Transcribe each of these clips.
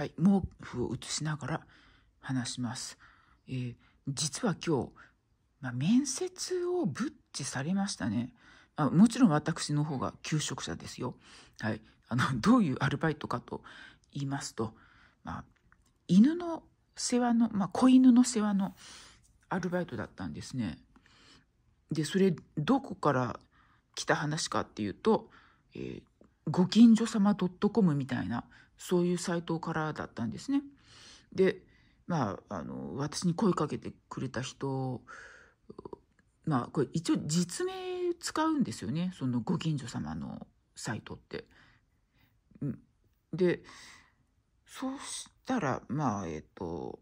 はい、毛布を移しながら話します。えー、実は今日、まあ、面接をブッチされましたね。あもちろん私の方が求職者ですよ。はい。あの、どういうアルバイトかと言いますと、まあ、犬の世話の、まあ、子犬の世話のアルバイトだったんですね。で、それ、どこから来た話かっていうと、えー、ご近所様 .com みたいなそういうサイトからだったんですね。で、まあ、あの、私に声かけてくれた人、まあ、これ一応実名使うんですよね。そのご近所様のサイトって。で、そうしたら、まあ、えっ、と、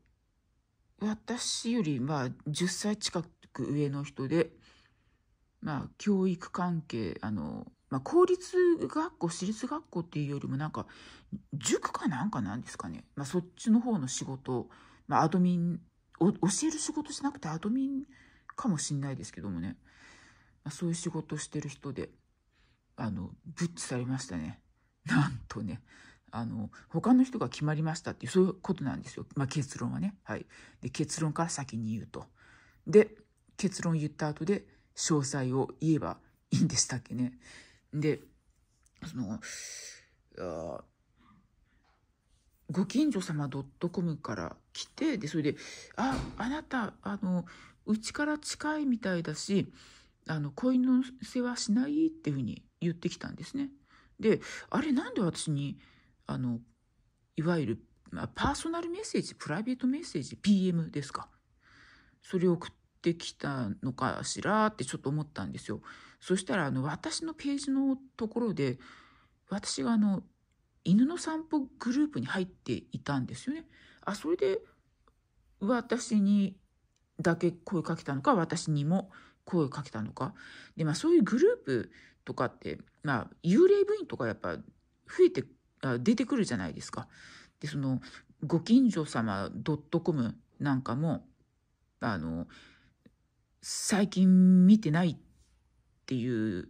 私より、まあ、10歳近く上の人で、まあ、教育関係、あの、まあ、公立学校、私立学校っていうよりもなんか、塾かなんかなんですかね。まあ、そっちの方の仕事、まあ、アドミン、教える仕事しなくてアドミンかもしんないですけどもね。まあ、そういう仕事してる人で、あの、ブッチされましたね。なんとね。あの、他の人が決まりましたっていう、そういうことなんですよ。まあ、結論はね。はい。で、結論から先に言うと。で、結論言った後で、詳細を言えばいいんでしたっけね。で、その、あご近所様 .com から来て、で、それで、あ、あなた、あの、うちから近いみたいだし、あの、子犬の世話しないっていうふうに言ってきたんですね。で、あれなんで私に、あの、いわゆる、まあ、パーソナルメッセージ、プライベートメッセージ、PM ですか。それを送ってきたのかしらってちょっと思ったんですよ。そしたらあの私のページのところで私があの犬の散歩グループに入っていたんですよね。あそれで私にだけ声かけたのか私にも声かけたのかで、まあ、そういうグループとかって、まあ、幽霊部員とかやっぱ増えて出てくるじゃないですか。でそのご近所様ドットコムなんかもあの最近見てないってっていう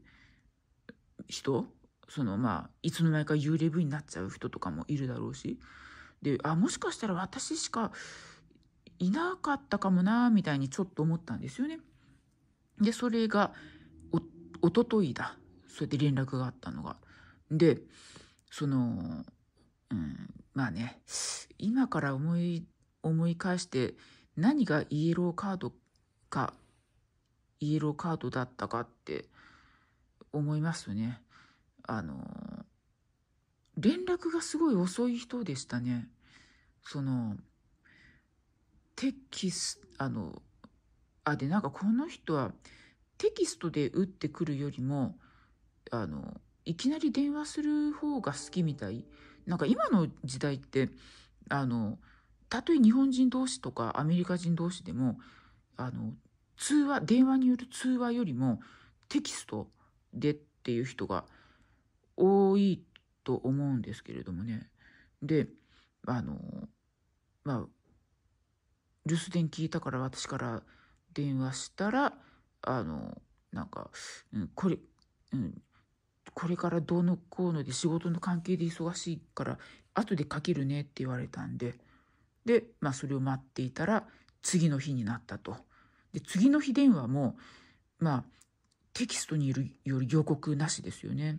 人そのまあいつの間にか幽霊部になっちゃう人とかもいるだろうしであもしかしたら私しかいなかったかもなみたいにちょっと思ったんですよね。でそれがおとといだそうやって連絡があったのが。でその、うん、まあね今から思い思い返して何がイエローカードかイエローカードだったかって思いますね。あの、連絡がすごい遅い人でしたね。その、テキス、あの、あ、で、なんかこの人はテキストで打ってくるよりも、あの、いきなり電話する方が好きみたい。なんか今の時代って、あの、たとえ日本人同士とかアメリカ人同士でも、あの、通話電話による通話よりもテキストでっていう人が多いと思うんですけれどもねであのまあ留守電聞いたから私から電話したらあのなんか、うん、これ、うん、これからどうのこうので仕事の関係で忙しいから後でかけるねって言われたんでで、まあ、それを待っていたら次の日になったと。で次の日電話もまあテキストによる予告なしですよね。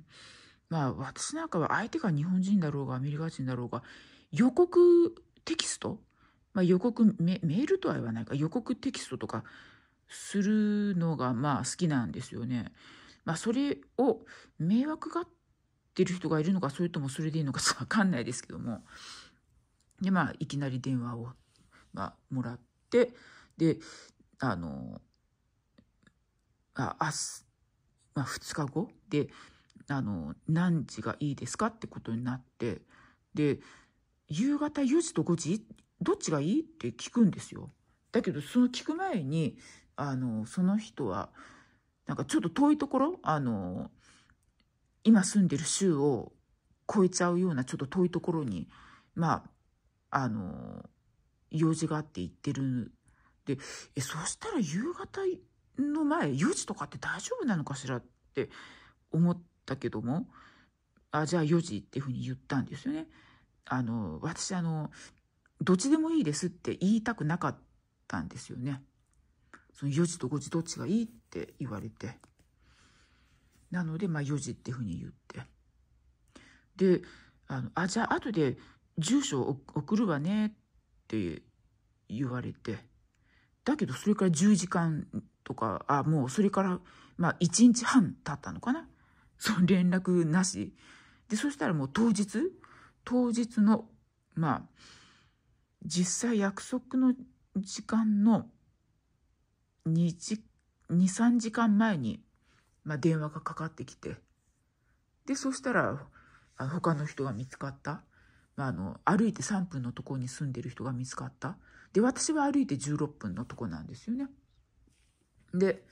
まあ私なんかは相手が日本人だろうがアメリカ人だろうが予告テキスト、まあ、予告メールとは言わないか予告テキストとかするのがまあ好きなんですよね。まあ、それを迷惑がってる人がいるのかそれともそれでいいのか わ分かんないですけどもでまあいきなり電話を、まあ、もらってであの、あ、明日、まあ、2日後で、あの、何時がいいですかってことになって、で、夕方4時と5時、どっちがいいって聞くんですよ。だけど、その聞く前に、あの、その人は、なんかちょっと遠いところ、あの、今住んでる州を超えちゃうようなちょっと遠いところに、まあ、あの、用事があって行ってる、え、そしたら夕方の前、4時とかって大丈夫なのかしらって思ったけども、あ、じゃあ4時っていうふうに言ったんですよね。あの、私あの、どっちでもいいですって言いたくなかったんですよね。その4時と5時どっちがいいって言われて。なので、まあ4時っていうふうに言って。で、あの、あ、じゃあ後で住所を送るわねって言われて。だけどそれから10時間とか、あ、もうそれから、まあ1日半経ったのかな。その連絡なし。で、そしたらもう当日、当日の、まあ、実際約束の時間の2時、2、3時間前に、まあ電話がかかってきて。で、そしたら、他の人が見つかった。まあ、あの、歩いて3分のところに住んでる人が見つかった。で、私は歩いて16分のとこなんですよね。で、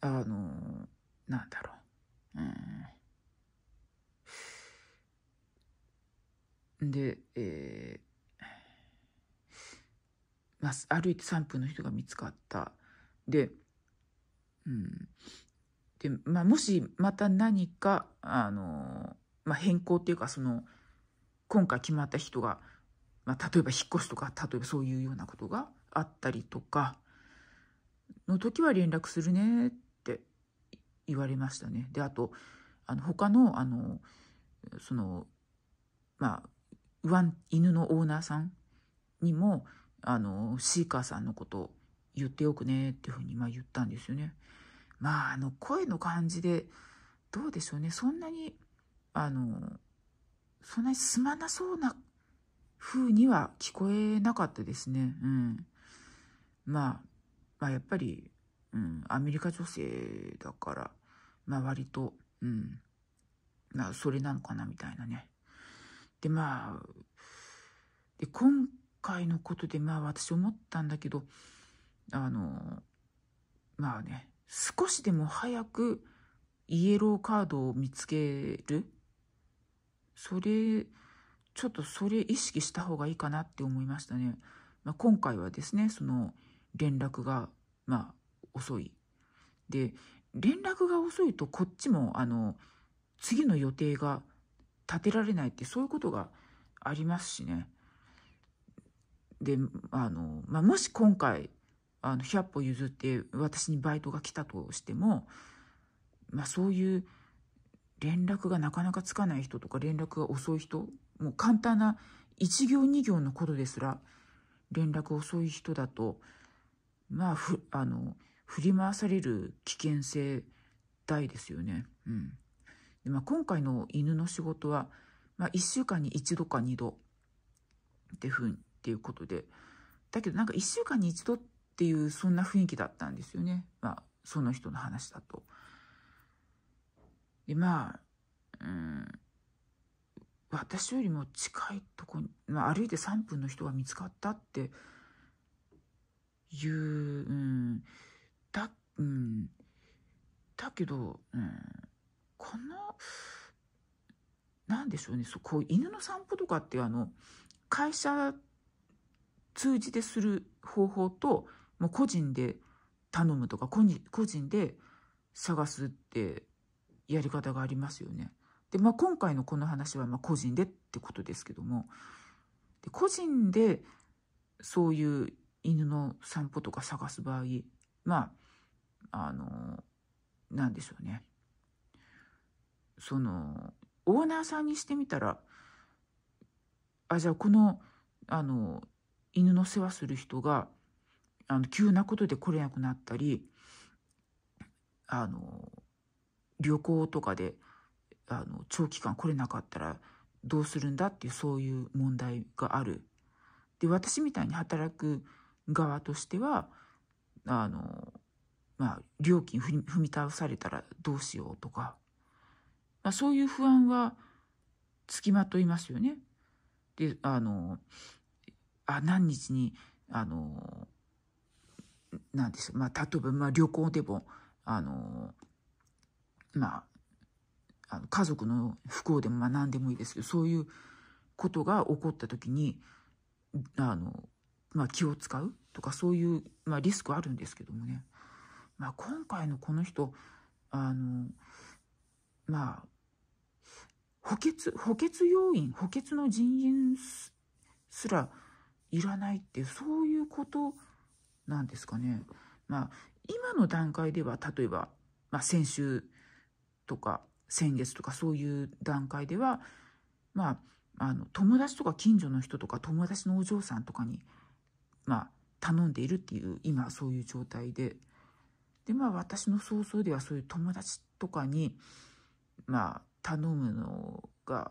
あのなんだろう。うん。で、えー、まあ、歩いて3分の人が見つかった。で、うん。で、まあ、もしまた何か、あのまあ、変更っていうか、その、今回決まった人が、まあ、例えば引っ越しとか、例えばそういうようなことがあったりとか、の時は連絡するねって言われましたね。で、あと、あの、他の、あの、その、まあ、ワン、犬のオーナーさんにも、あの、シーカーさんのこと言っておくねっていうふうに、まあ言ったんですよね。まあ、あの、声の感じで、どうでしょうね。そんなに、あの、そんなにすまなそうな風には聞こえなかったですね。うん。まあ、まあやっぱり、うん、アメリカ女性だから、まあ割と、うん、まあそれなのかなみたいなね。でまあ、で、今回のことでまあ私思ったんだけど、あの、まあね、少しでも早くイエローカードを見つける。それ、ちょっとそれ意識した方がいいかなって思いましたね。まあ、今回はですね、その連絡が、まあ、遅い。で、連絡が遅いとこっちも、あの、次の予定が立てられないってそういうことがありますしね。で、あの、まあ、もし今回、あの、100歩譲って私にバイトが来たとしても、まあ、そういう連絡がなかなかつかない人とか連絡が遅い人もう簡単な1行2行のことですら連絡遅い人だとまあふあの振り回される危険性大ですよね。うんでまあ、今回の犬の仕事は、まあ、1週間に1度か2度ってふうっていうことでだけどなんか1週間に1度っていうそんな雰囲気だったんですよね、まあ、その人の話だと。でまあうん私よりも近いとこに、まあ、歩いて3分の人が見つかったっていう、うん、だ、うん、だけど、うん、この、なんでしょうね、そこう、犬の散歩とかって、あの、会社通じてする方法と、もう個人で頼むとか、個人で探すってやり方がありますよね。で、まあ、今回のこの話はま個人でってことですけどもで個人でそういう犬の散歩とか探す場合まああの何でしょうねそのオーナーさんにしてみたらあじゃあこのあの犬の世話する人があの急なことで来れなくなったりあの旅行とかであの、長期間来れなかったらどうするんだっていうそういう問題がある。で、私みたいに働く側としては、あの、まあ、料金踏み倒されたらどうしようとか、まあ、そういう不安はつきまといますよね。で、あの、あ、何日に、あの、なんでしょう、まあ、例えば、まあ、旅行でも、あの、まあ、あの家族の不幸でもまあ何でもいいですけどそういうことが起こった時にあの、まあ、気を使うとかそういう、まあ、リスクはあるんですけどもね、まあ、今回のこの人あのまあ補欠補欠要員補欠の人員すらいらないってそういうことなんですかね。まあ、今の段階では例えば、まあ、先週とか先月とかそういう段階では、まあ、あの、友達とか近所の人とか友達のお嬢さんとかに、まあ、頼んでいるっていう、今そういう状態で。で、まあ私の想像ではそういう友達とかに、まあ、頼むのが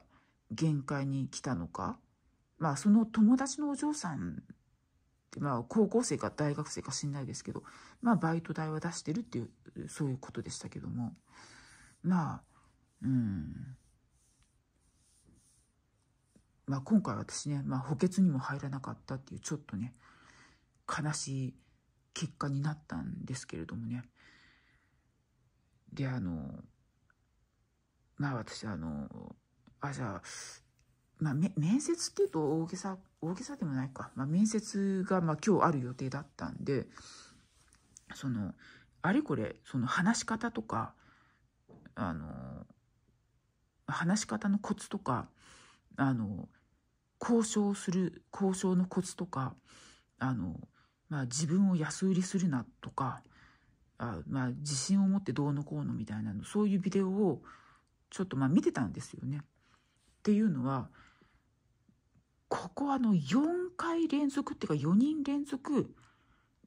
限界に来たのか、まあその友達のお嬢さんってまあ高校生か大学生か知んないですけど、まあバイト代は出してるっていう、そういうことでしたけども、まあ、うん。まあ今回私ね、まあ補欠にも入らなかったっていうちょっとね、悲しい結果になったんですけれどもね。で、あの、まあ私あの、あ、じゃあ、まあ、面接っていうと大げさ、大げさでもないか。まあ、面接が、まあ、今日ある予定だったんで、その、あれこれ、その話し方とか、あの、話し方のコツとか、あの、交渉する、交渉のコツとか、あの、まあ、自分を安売りするなとか、あまあ、自信を持ってどうのこうのみたいなの、そういうビデオをちょっとまあ見てたんですよね。っていうのは、ここあの4回連続っていうか4人連続、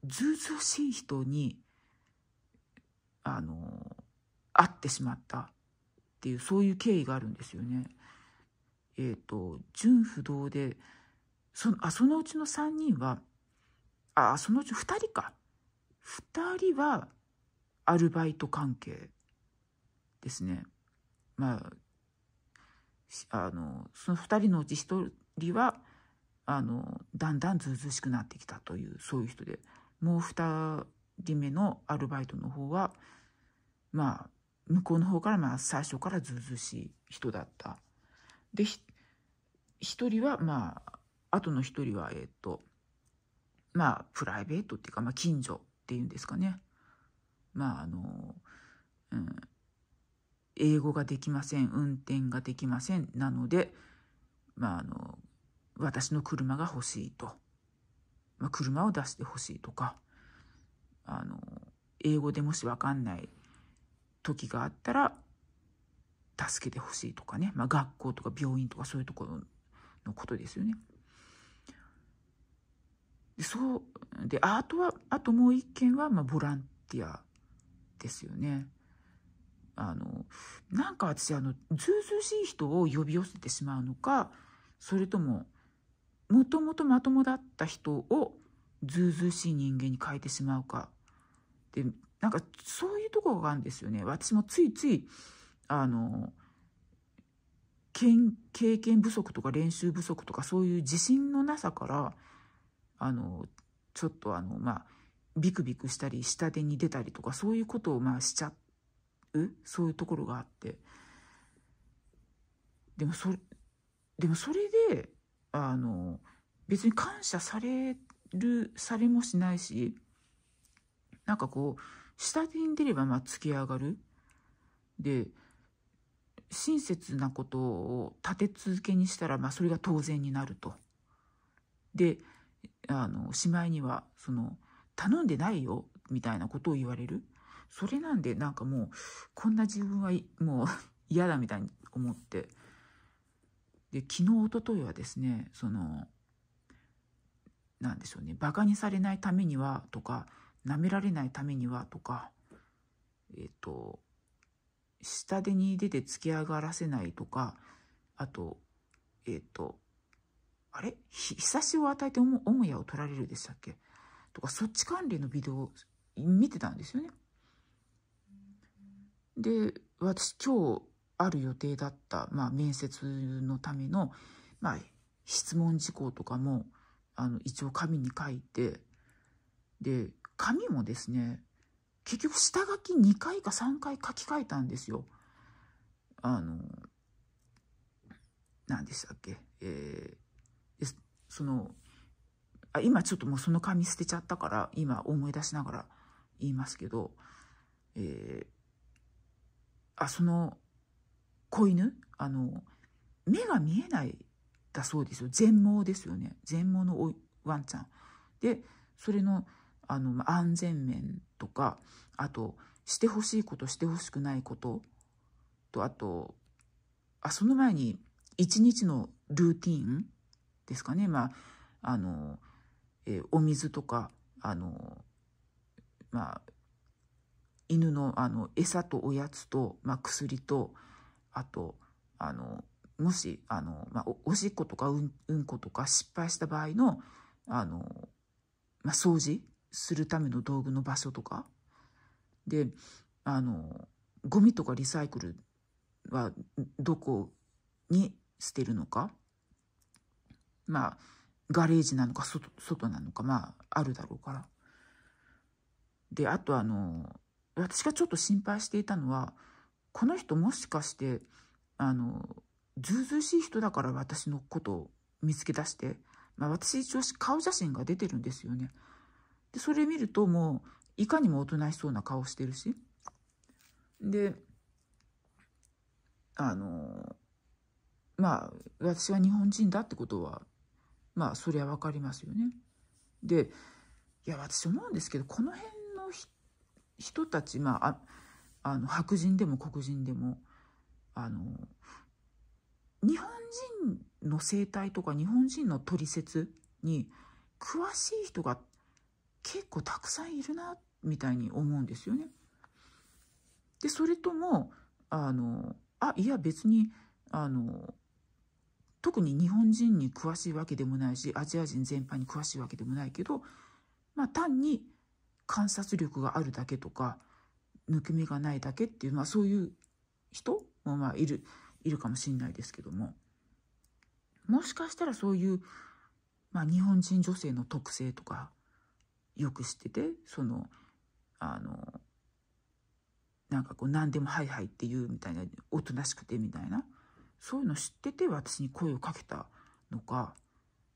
ずうずうしい人に、あの、会ってしまった。っていうそういう経緯があるんですよね。えっ、ー、と純不動でそあそのうちの3人はあそのうち2人か2人はアルバイト関係ですね。まああのその2人のうち1人はあのだんだんずうずしくなってきたというそういう人でもう2人目のアルバイトの方はまあ向こうの方からまあ最初からずうずしい人だった。で一人はまああとの一人はえっとまあプライベートっていうか、まあ、近所っていうんですかねまああの、うん、英語ができません運転ができませんなのでまああの私の車が欲しいと、まあ、車を出して欲しいとかあの英語でもし分かんない時があったら助けてほしいとかね、まあ、学校とか病院とかそういうところのことですよね。でそうであとはあともう一件は、まあ、ボランティアですよね。あのなんか私あのずうずうしい人を呼び寄せてしまうのかそれとももともとまともだった人をずうずうしい人間に変えてしまうかでなんかそういうところがあるんですよね。私もついつい、あの、経験不足とか練習不足とかそういう自信のなさから、あの、ちょっとあの、まあ、ビクビクしたり、下手に出たりとか、そういうことをまあしちゃう、そういうところがあって。でもそれ、でもそれで、あの、別に感謝される、されもしないし、なんかこう、下手に出ればまあ突き上がる。で、親切なことを立て続けにしたら、まあ、それが当然になると。で、あの、しまいには、その、頼んでないよ、みたいなことを言われる。それなんで、なんかもう、こんな自分はもう 嫌だみたいに思って。で、昨日、一昨日はですね、その、なんでしょうね、馬鹿にされないためには、とか、舐められないためにはとか、えっ、ー、と、下手に出て突き上がらせないとか、あと、えっ、ー、と、あれひさしを与えて母屋を取られるでしたっけとか、そっち関連のビデオを見てたんですよね。で、私今日ある予定だった、まあ、面接のための、まあ、質問事項とかも、あの、一応紙に書いて、で、紙もですね結局下書き2回か3回書き換えたんですよ。あの何でしたっけ、えー、そのあ今ちょっともうその紙捨てちゃったから今思い出しながら言いますけど、えー、あその子犬あの目が見えないだそうですよ全盲ですよね全盲のワンちゃん。でそれのあの、安全面とか、あと、してほしいこと、してほしくないこと、と、あと、あ、その前に、一日のルーティンですかね。まあ、あの、えー、お水とか、あの、まあ、犬の、あの、餌とおやつと、まあ、薬と、あと、あの、もし、あの、まあ、おしっことか、うん、うんことか失敗した場合の、あの、まあ、掃除するための道具の場所とかであのゴミとかリサイクルはどこに捨てるのかまあガレージなのか外外なのかまああるだろうから。であとあの私がちょっと心配していたのはこの人もしかしてあのずうずうしい人だから私のことを見つけ出して、まあ、私一応顔写真が出てるんですよね。で、それ見るともう、いかにもおとなしそうな顔してるし。で、あの、まあ、私は日本人だってことは、まあ、そりゃわかりますよね。で、いや、私思うんですけど、この辺の人たち、まあ、あの、白人でも黒人でも、あの、日本人の生態とか日本人の取説に詳しい人が結構たくさんいるなみたいに思うんですよね。でそれともあのあいや別にあの特に日本人に詳しいわけでもないしアジア人全般に詳しいわけでもないけど、まあ、単に観察力があるだけとか抜け目がないだけっていう、まあ、そういう人もまあいるいるかもしれないですけどももしかしたらそういう、まあ、日本人女性の特性とかよく知っててそのあのなんかこう何でも「はいはい」って言うみたいなおとなしくてみたいなそういうの知ってて私に声をかけたのか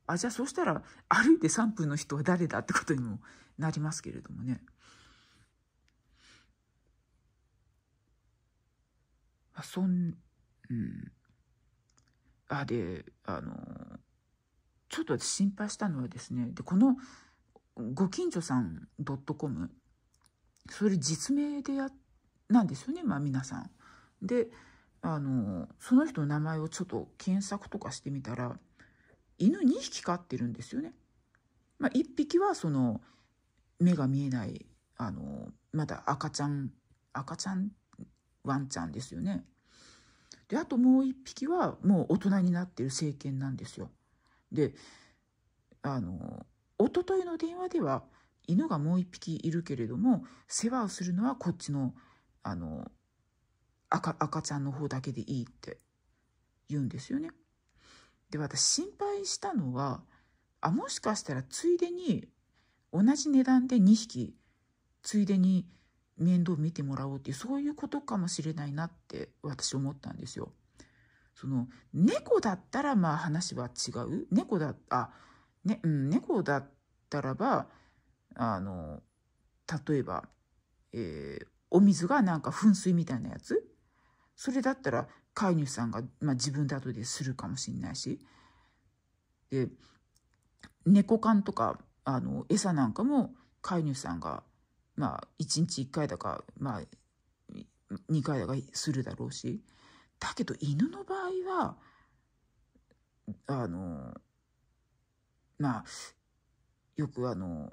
あじゃあそうしたら歩いて3分の人は誰だってことにもなりますけれどもね。あそんうんあであのちょっと私心配したのはですねでこのご近所さん .com それ実名でやなんですよねまあ皆さん。であのその人の名前をちょっと検索とかしてみたら犬2匹飼ってるんですよね。まあ、1匹はその目が見えないあのまだ赤ちゃん赤ちゃんワンちゃんですよね。であともう1匹はもう大人になってる成犬なんですよ。であのおとといの電話では犬がもう1匹いるけれども世話をするのはこっちのあの赤赤ちゃんの方だけでいいって言うんですよね。で私心配したのはあもしかしたらついでに同じ値段で2匹ついでに面倒見てもらおうっていうそういうことかもしれないなって私思ったんですよ。その猫だったらまあ話は違う猫だあねうん、猫だったらばあの例えば、えー、お水がなんか噴水みたいなやつそれだったら飼い主さんが、まあ、自分で後でするかもしれないしで猫缶とかあの餌なんかも飼い主さんが、まあ、1日1回だか、まあ、2回だかするだろうしだけど犬の場合はあのまあ、よくあの、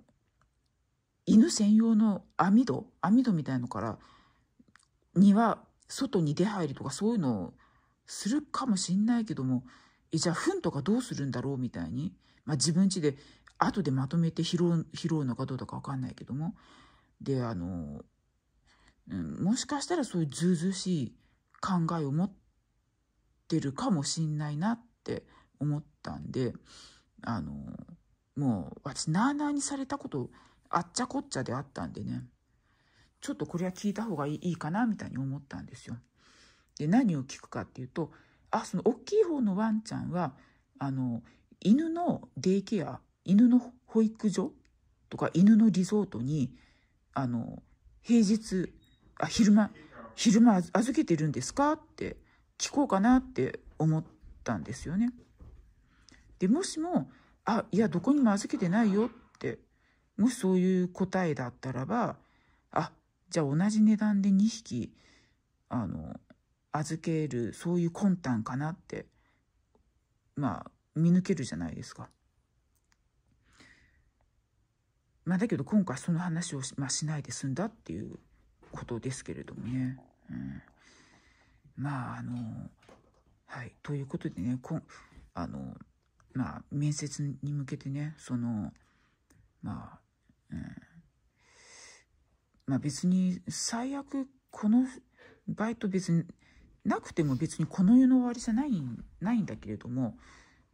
犬専用の網戸、網戸みたいのから、には外に出入りとかそういうのをするかもしんないけども、じゃあ糞とかどうするんだろうみたいに、まあ自分家で後でまとめて拾う、拾うのかどうだかわかんないけども、で、あの、うん、もしかしたらそういうずうずしい考えを持ってるかもしんないなって思ったんで、あの、もう、私、なあなあにされたこと、あっちゃこっちゃであったんでね、ちょっとこれは聞いた方がいいかな、みたいに思ったんですよ。で、何を聞くかっていうと、あ、その、大きい方のワンちゃんは、あの、犬のデイケア、犬の保育所とか、犬のリゾートに、あの、平日、あ、昼間、昼間預けてるんですかって聞こうかなって思ったんですよね。でもしも「あいやどこにも預けてないよ」ってもしそういう答えだったらばあじゃあ同じ値段で2匹あの預けるそういう魂胆かなってまあ見抜けるじゃないですか。まあ、だけど今回その話をし,、まあ、しないで済んだっていうことですけれどもね。うん、まああのはいということでねこあのまあ、面接に向けてね、その、まあ、うん、まあ別に最悪このバイト別になくても別にこの世の終わりじゃないないんだけれども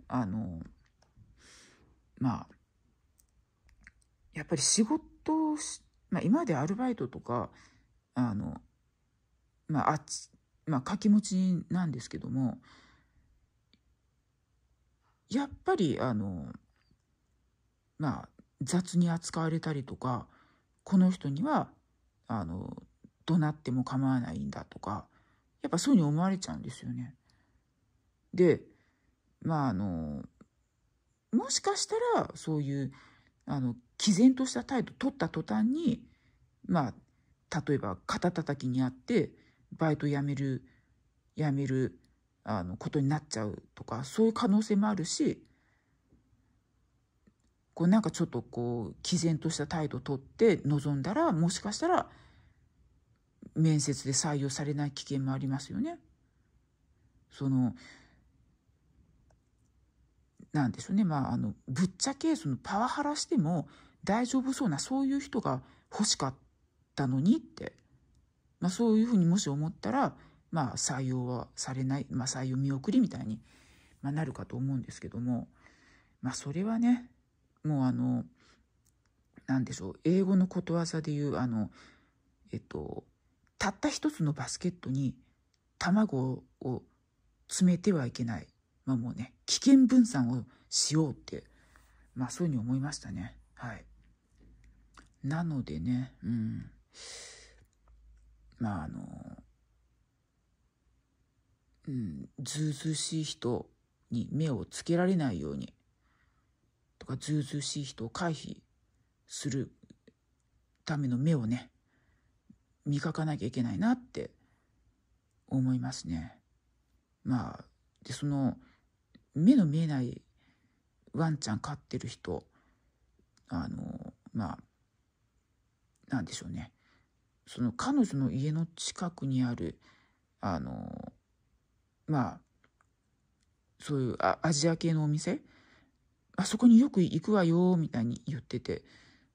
あのまあやっぱり仕事をし、まあ、今までアルバイトとかあのまああっちまあ掛け持ちなんですけどもやっぱりあのまあ雑に扱われたりとかこの人にはあの怒鳴っても構わないんだとかやっぱそういうふうに思われちゃうんですよね。でまああのもしかしたらそういうあの毅然とした態度取った途端にまあ例えば肩たたきにあってバイト辞める辞めるあのことになっちゃうとかそういう可能性もあるしこうなんかちょっとこう毅然とした態度をとって臨んだらもしかしたら面接で採用されない危険もありますよね。そのなんでしょうねまああのぶっちゃけそのパワハラしても大丈夫そうなそういう人が欲しかったのにって、まあ、そういうふうにもし思ったらまあ、採用はされない、まあ、採用見送りみたいに、まあ、なるかと思うんですけども、まあ、それはねもうあの何でしょう英語のことわざで言うあのえっとたった一つのバスケットに卵を詰めてはいけない、まあ、もうね危険分散をしようって、まあ、そういうふうに思いましたね。はい、なのでね、うん、まああのうん、ずうずうしい人に目をつけられないようにとかずうずうしい人を回避するための目をね磨かなきゃいけないなって思いますね。まあでその目の見えないワンちゃん飼ってる人あのまあなんでしょうねその彼女の家の近くにあるあのまあ、そういうアジア系のお店、あそこによく行くわよ、みたいに言ってて、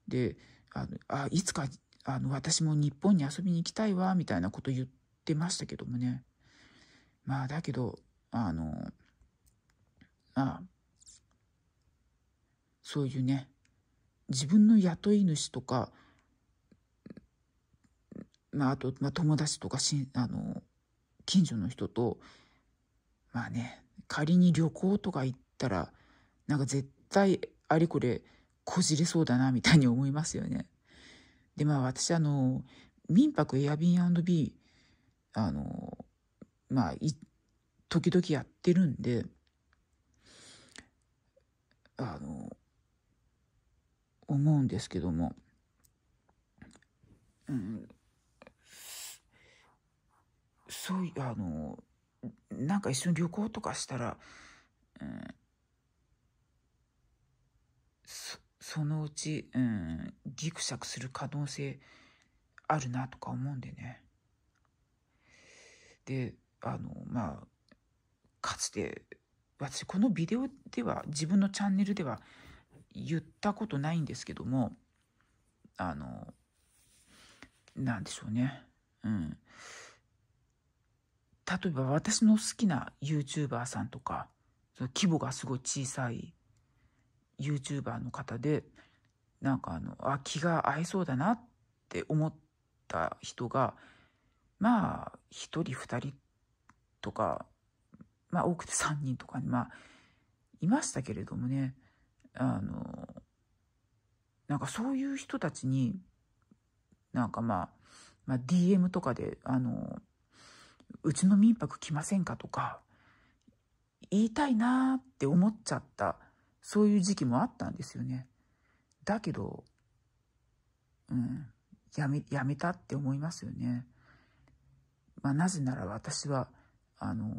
で、あのあいつかあの私も日本に遊びに行きたいわ、みたいなこと言ってましたけどもね。まあ、だけど、あの、ああ、そういうね、自分の雇い主とか、まあ、あと、まあ、友達とかしあの近所の人とまあね、仮に旅行とか行ったら、なんか絶対あれこれこじれそうだなみたいに思いますよね。で、まあ私あの、民泊ーアンドビー、あの、まあ、時々やってるんで、あの、思うんですけども、うん、そういう、あの、なんか一緒に旅行とかしたら、うん、そそのうち、うん、ギクシャクする可能性あるなとか思うんでね。で、あの、まあ、かつて、私このビデオでは自分のチャンネルでは言ったことないんですけどもあのなんでしょうねうん例えば私の好きな YouTuber さんとかその規模がすごい小さい YouTuber の方でなんかあのあ気が合いそうだなって思った人がまあ1人2人とかまあ多くて3人とかにまあいましたけれどもねあのなんかそういう人たちになんかまあ、まあ、DM とかであのうちの民泊来ませんかとか、言いたいなーって思っちゃった、そういう時期もあったんですよね。だけど、うん、やめ、やめたって思いますよね。まあ、なぜなら私は、あの、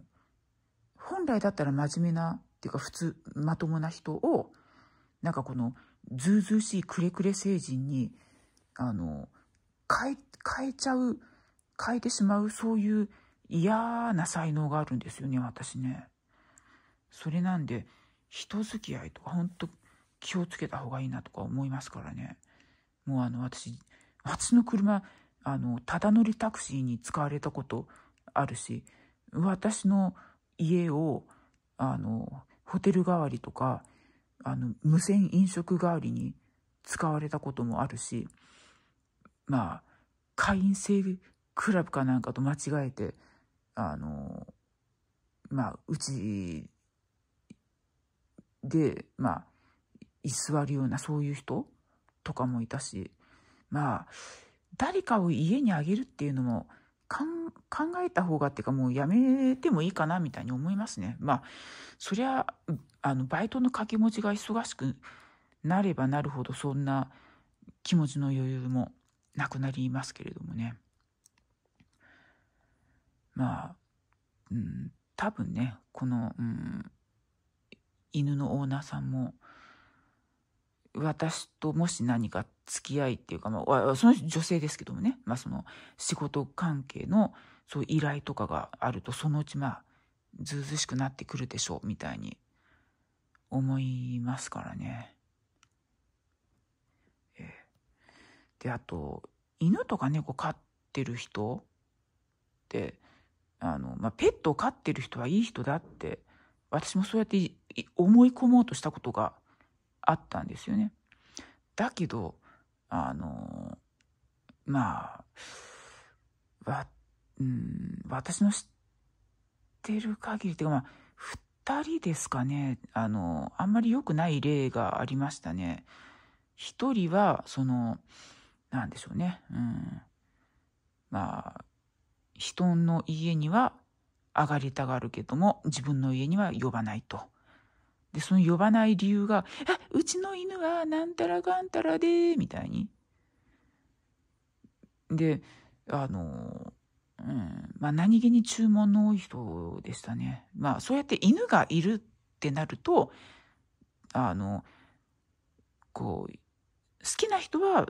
本来だったら真面目な、っていうか普通、まともな人を、なんかこの、ずうずうしいくれくれ成人に、あの、変え、変えちゃう、変えてしまう、そういう嫌な才能があるんですよね、私ね。それなんで、人付き合いとか、ほんと気をつけた方がいいなとか思いますからね。もうあの、私、私の車、あの、ただ乗りタクシーに使われたことあるし、私の家を、あの、ホテル代わりとか、あの、無線飲食代わりに使われたこともあるし、まあ、会員制クラブかなんかと間違えて、あの、まあ、うちで、まあ、居座るようなそういう人とかもいたし、まあ、誰かを家にあげるっていうのも、考えた方がっていうかもうやめてもいいかなみたいに思いますね。まあ、そりゃ、あの、バイトの掛け持ちが忙しくなればなるほどそんな気持ちの余裕もなくなりますけれどもね。まあ、うん、多分ね、この、うん、犬のオーナーさんも、私ともし何か付き合いっていうか、まあ、その女性ですけどもね、まあ、その仕事関係のそう依頼とかがあるとそのうちまあずうずしくなってくるでしょうみたいに思いますからね。えであと犬とか猫飼ってる人ってあの、まあ、ペットを飼ってる人はいい人だって、私もそうやって思い込もうとしたことがあったんですよね。だけど、あの、まあ、わ、うん、私の知ってる限りとていうか、まあ、二人ですかね、あの、あんまり良くない例がありましたね。一人は、その、なんでしょうね、うん、まあ、人の家には上がりたがるけども自分の家には呼ばないと。でその呼ばない理由が「あうちの犬はなんたらかんたらで」みたいに。であのうんまあ何気に注文の多い人でしたね。まあそうやって犬がいるってなるとあのこう好きな人は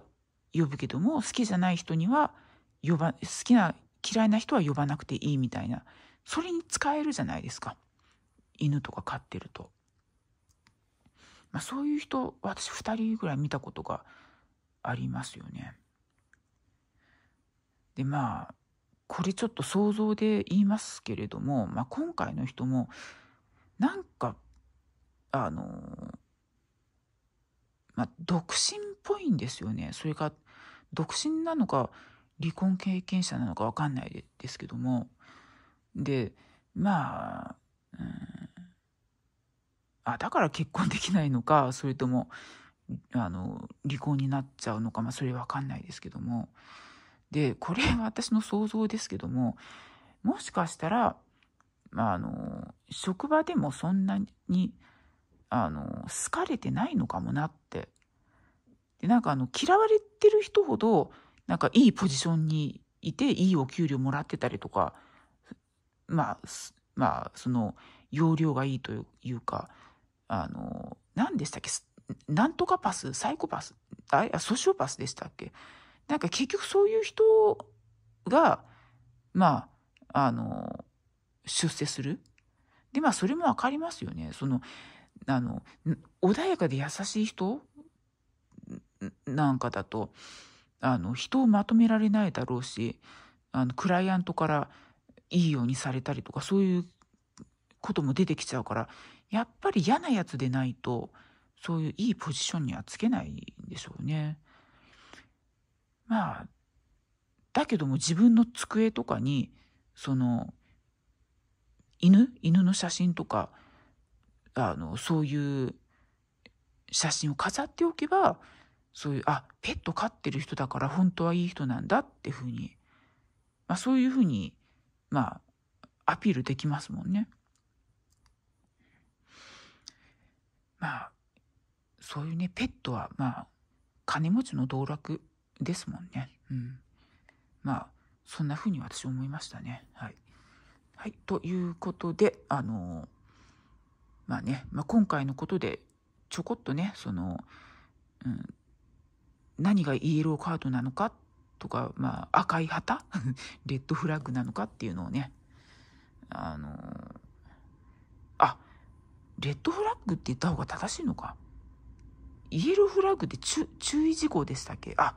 呼ぶけども好きじゃない人には呼ば好きな嫌いな人は呼ばなくていいみたいなそれに使えるじゃないですか犬とか飼ってると、まあ、そういう人私2人ぐらい見たことがありますよねでまあこれちょっと想像で言いますけれども、まあ、今回の人もなんかあのまあ独身っぽいんですよねそれが独身なのか離婚経験者なのかわかんないですけども、で、まあ、うん、あ、だから結婚できないのか、それとも、あの、離婚になっちゃうのか、まあ、それわかんないですけども。で、これは私の想像ですけども、もしかしたら、まあ、あの、職場でもそんなに、あの、好かれてないのかもなって。で、なんかあの、嫌われてる人ほど、なんかいいポジションにいて、いいお給料もらってたりとか、まあ、まあ、その、容量がいいというか、あの、何でしたっけなんとかパスサイコパスあれソシオパスでしたっけなんか結局そういう人が、まあ、あの、出世する。で、まあ、それもわかりますよね。その、あの、穏やかで優しい人なんかだと、あの人をまとめられないだろうしあのクライアントからいいようにされたりとかそういうことも出てきちゃうからやっぱり嫌なやつでないとそういういいポジションにはつけないんでしょうね。まあだけども自分の机とかにその犬犬の写真とかあのそういう写真を飾っておけばそういう、あ、ペット飼ってる人だから本当はいい人なんだってふうに、まあそういうふうに、まあ、アピールできますもんね。まあ、そういうね、ペットは、まあ、金持ちの道楽ですもんね。うん。まあ、そんなふうに私思いましたね。はい。はい、ということで、あのまあね、まあ、今回のことで、ちょこっとね、その、うん、何がイエローカードなのかとか、まあ、赤い旗 レッドフラッグなのかっていうのをね、あのー、あ、レッドフラッグって言った方が正しいのか。イエローフラッグって注意事項でしたっけあ、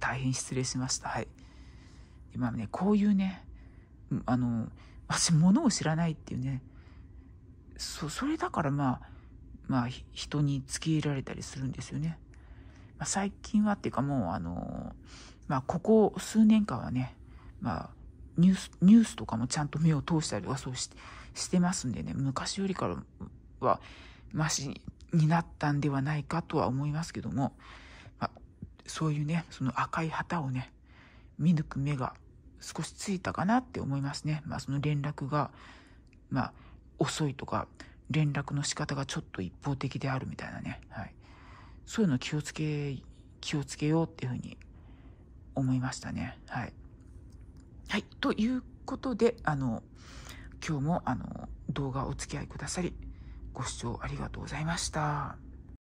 大変失礼しました。はい。今ね、こういうね、あの、私、物を知らないっていうね、そ、それだからまあ、まあ、人に付け入れられたりするんですよね。まあ、最近はっていうかもうあのまあ、ここ数年間はね、まあ、ニュース、ニュースとかもちゃんと目を通したりはそうししてますんでね、昔よりからは、マシになったんではないかとは思いますけども、まあ、そういうね、その赤い旗をね、見抜く目が少しついたかなって思いますね。まあ、その連絡が、まあ、遅いとか、連絡の仕方がちょっと一方的であるみたいなね。はい。そういうの気をつけ、気をつけようっていうふうに思いましたね。はい。はい。ということで、あの、今日もあの動画お付き合いくださり、ご視聴ありがとうございました。